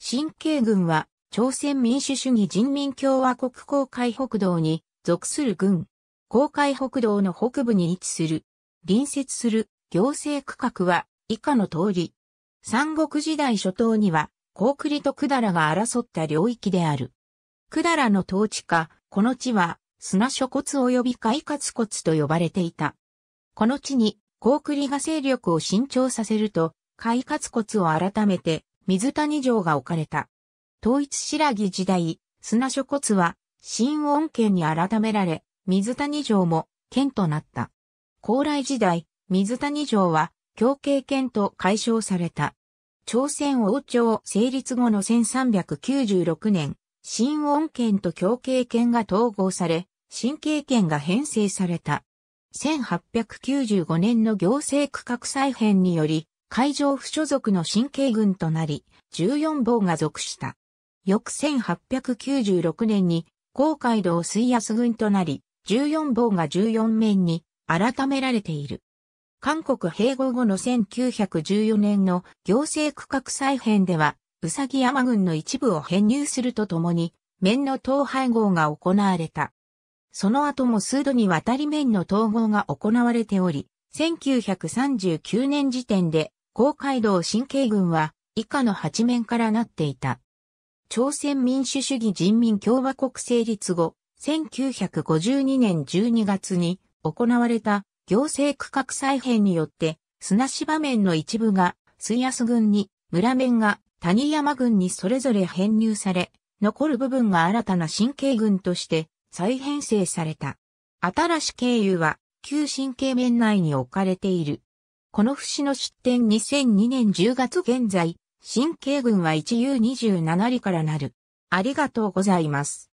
新京軍は、朝鮮民主主義人民共和国公海北道に属する軍。公海北道の北部に位置する。隣接する行政区画は以下の通り。三国時代初頭には、高栗と百済が争った領域である。百済の統治下、この地は砂諸骨及び海活骨と呼ばれていた。この地に高栗が勢力を伸長させると、海活骨を改めて水谷城が置かれた。統一白木時代、砂諸骨は、新恩県に改められ、水谷城も、県となった。高麗時代、水谷城は、強慶県と解消された。朝鮮王朝成立後の1396年、新恩県と強慶県が統合され、新慶県が編成された。1895年の行政区画再編により、海上不所属の神経軍となり、14坊が属した。翌1896年に、公海道水安軍となり、14坊が14面に改められている。韓国併合後の1914年の行政区画再編では、うさぎ山軍の一部を編入するとともに、面の統廃合が行われた。その後も数度にわたり面の統合が行われており、1939年時点で公海道神経軍は以下の8面からなっていた。朝鮮民主主義人民共和国成立後、1952年12月に行われた行政区画再編によって砂芝面の一部が水安軍に、村面が谷山軍にそれぞれ編入され、残る部分が新たな神経軍として再編成された。新し経由は旧神経面内に置かれている。この節の出展2002年10月現在、新京軍は 1U27 里からなる。ありがとうございます。